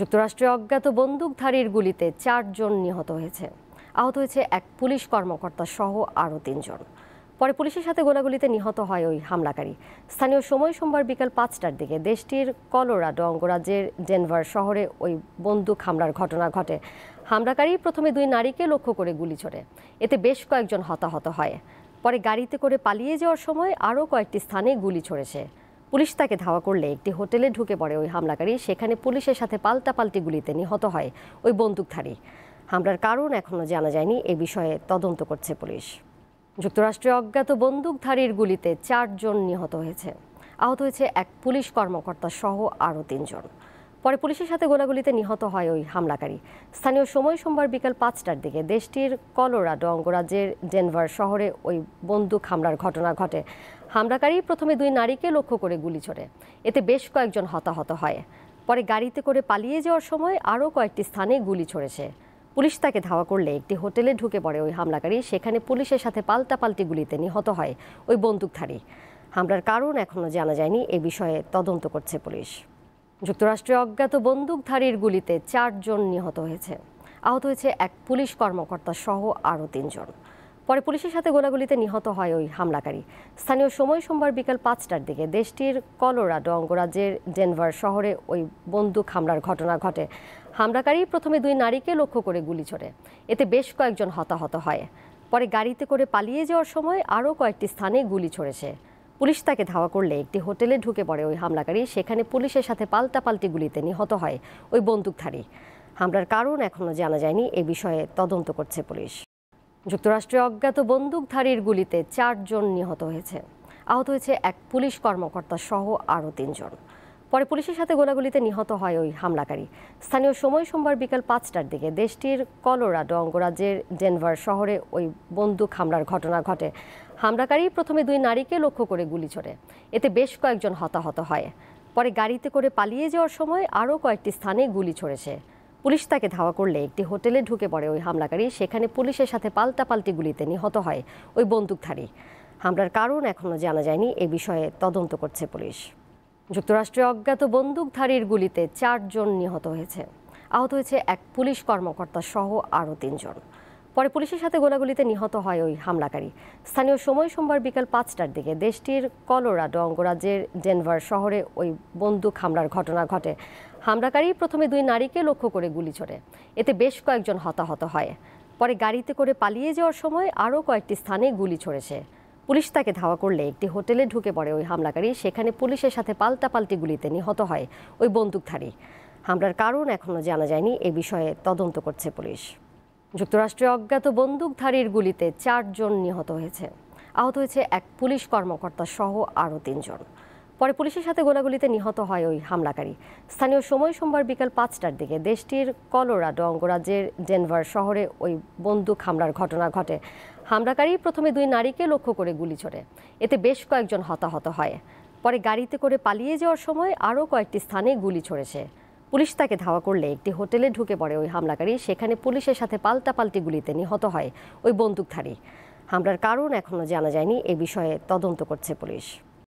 যুক্তরাষ্ট্রে অজ্ঞাত বন্দুকধারীর গুলিতে চারজন নিহত হয়েছে আহত হয়েছে এক পুলিশ কর্মকর্তা সহ আরও তিনজন পরে পুলিশের সাথে গোলাগুলিতে নিহত হয় ওই হামলাকারী স্থানীয় সময় সোমবার বিকাল পাঁচটার দিকে দেশটির কলোরাডো অঙ্গরাজ্যের ডেনভার শহরে ওই বন্দুক হামলার ঘটনা ঘটে হামলাকারী প্রথমে দুই নারীকে লক্ষ্য করে গুলি ছোড়ে এতে বেশ কয়েকজন হতাহত হয় পরে গাড়িতে করে পালিয়ে যাওয়ার সময় আরও কয়েকটি স্থানে গুলি ছড়েছে পুলিশ তাকে ধাওয়া করলে একটি হোটেলে ঢুকে পড়ে ওই হামলাকারী সেখানে পুলিশের সাথে পাল্টাপাল্টি গুলিতে নিহত হয় ওই বন্দুকধারী হামলার কারণ এখনও জানা যায়নি এ বিষয়ে তদন্ত করছে পুলিশ যুক্তরাষ্ট্রে অজ্ঞাত বন্দুকধারীর গুলিতে চারজন নিহত হয়েছে আহত হয়েছে এক পুলিশ কর্মকর্তা সহ আরও তিনজন পরে পুলিশের সাথে গোলাগুলিতে নিহত হয় ওই হামলাকারী স্থানীয় সময় সোমবার বিকাল পাঁচটার দিকে দেশটির কলোরাডো অঙ্গরাজ্যের ডেনভার শহরে ওই বন্দুক হামলার ঘটনা ঘটে হামলাকারী প্রথমে দুই নারীকে লক্ষ্য করে গুলি ছোড়ে এতে বেশ কয়েকজন হতাহত হয় পরে গাড়িতে করে পালিয়ে যাওয়ার সময় আরও কয়েকটি স্থানে গুলি ছড়েছে পুলিশ তাকে ধাওয়া করলে একটি হোটেলে ঢুকে পড়ে ওই হামলাকারী সেখানে পুলিশের সাথে পাল্টাপাল্টি গুলিতে নিহত হয় ওই বন্দুকধারী হামলার কারণ এখনও জানা যায়নি এ বিষয়ে তদন্ত করছে পুলিশ যুক্তরাষ্ট্রে অজ্ঞাত বন্দুকধারীর গুলিতে চারজন নিহত হয়েছে আহত হয়েছে এক পুলিশ কর্মকর্তা সহ আরও তিনজন পরে পুলিশের সাথে গোলাগুলিতে নিহত হয় ওই হামলাকারী স্থানীয় সময় সোমবার বিকাল পাঁচটার দিকে দেশটির কলোরাডো অঙ্গরাজ্যের ডেনভার শহরে ওই বন্দুক হামলার ঘটনা ঘটে হামলাকারী প্রথমে দুই নারীকে লক্ষ্য করে গুলি ছোড়ে এতে বেশ কয়েকজন হতাহত হয় পরে গাড়িতে করে পালিয়ে যাওয়ার সময় আরও কয়েকটি স্থানে গুলি ছড়েছে পুলিশ তাকে ধাওয়া করলে একটি হোটেলে ঢুকে পড়ে ওই হামলাকারী সেখানে পুলিশের সাথে পাল্টাপাল্টি গুলিতে নিহত হয় ওই বন্দুকধারী হামলার কারণ এখনও জানা যায়নি এ বিষয়ে তদন্ত করছে পুলিশ যুক্তরাষ্ট্রে অজ্ঞাত বন্দুকধারীর গুলিতে চারজন নিহত হয়েছে আহত হয়েছে এক পুলিশ কর্মকর্তা সহ আরও তিনজন পরে পুলিশের সাথে গোলাগুলিতে নিহত হয় ওই হামলাকারী স্থানীয় সময় সোমবার বিকাল পাঁচটার দিকে দেশটির কলোরাডো অঙ্গরাজ্যের ডেনভার শহরে ওই বন্দুক হামলার ঘটনা ঘটে হামলাকারী প্রথমে দুই নারীকে লক্ষ্য করে গুলি ছোড়ে এতে বেশ কয়েকজন হতাহত হয় পরে গাড়িতে করে পালিয়ে যাওয়ার সময় আরও কয়েকটি স্থানে গুলি ছড়েছে পুলিশ তাকে ধাওয়া করলে একটি হোটেলে ঢুকে পড়ে ওই হামলাকারী সেখানে পুলিশের সাথে পাল্টাপাল্টি গুলিতে নিহত হয় ওই বন্দুকধারী হামলার কারণ এখনও জানা যায়নি এ বিষয়ে তদন্ত করছে পুলিশ যুক্তরাষ্ট্রে অজ্ঞাত বন্দুকধারীর গুলিতে চারজন নিহত হয়েছে আহত হয়েছে এক পুলিশ কর্মকর্তা সহ আরও তিনজন পরে পুলিশের সাথে গোলাগুলিতে নিহত হয় ওই হামলাকারী স্থানীয় সময় সোমবার বিকাল পাঁচটার দিকে দেশটির কলোরাডো অঙ্গরাজ্যের ডেনভার শহরে ওই বন্দুক হামলার ঘটনা ঘটে হামলাকারী প্রথমে দুই নারীকে লক্ষ্য করে গুলি ছোড়ে এতে বেশ কয়েকজন হতাহত হয় পরে গাড়িতে করে পালিয়ে যাওয়ার সময় আরও কয়েকটি স্থানে গুলি ছড়েছে পুলিশ তাকে ধাওয়া করলে একটি হোটেলে ঢুকে পড়ে ওই হামলাকারী সেখানে পুলিশের সাথে পাল্টাপাল্টি গুলিতে নিহত হয় ওই বন্দুকধারী হামলার কারণ এখনও জানা যায়নি এ বিষয়ে তদন্ত করছে পুলিশ যুক্তরাষ্ট্রে অজ্ঞাত বন্দুকধারীর গুলিতে চারজন নিহত হয়েছে আহত হয়েছে এক পুলিশ কর্মকর্তা সহ আরও তিনজন পরে পুলিশের সাথে গোলাগুলিতে নিহত হয় ওই হামলাকারী স্থানীয় সময় সোমবার বিকাল পাঁচটার দিকে দেশটির কলোরাডো অঙ্গরাজ্যের ডেনভার শহরে ওই বন্দুক হামলার ঘটনা ঘটে হামলাকারী প্রথমে দুই নারীকে লক্ষ্য করে গুলি ছোড়ে এতে বেশ কয়েকজন হতাহত হয় পরে গাড়িতে করে পালিয়ে যাওয়ার সময় আরও কয়েকটি স্থানে গুলি ছড়েছে পুলিশ তাকে ধাওয়া করলে একটি হোটেলে ঢুকে পড়ে ওই হামলাকারী সেখানে পুলিশের সাথে পাল্টাপাল্টি গুলিতে নিহত হয় ওই বন্দুকধারী হামলার কারণ এখনও জানা যায়নি এ বিষয়ে তদন্ত করছে পুলিশ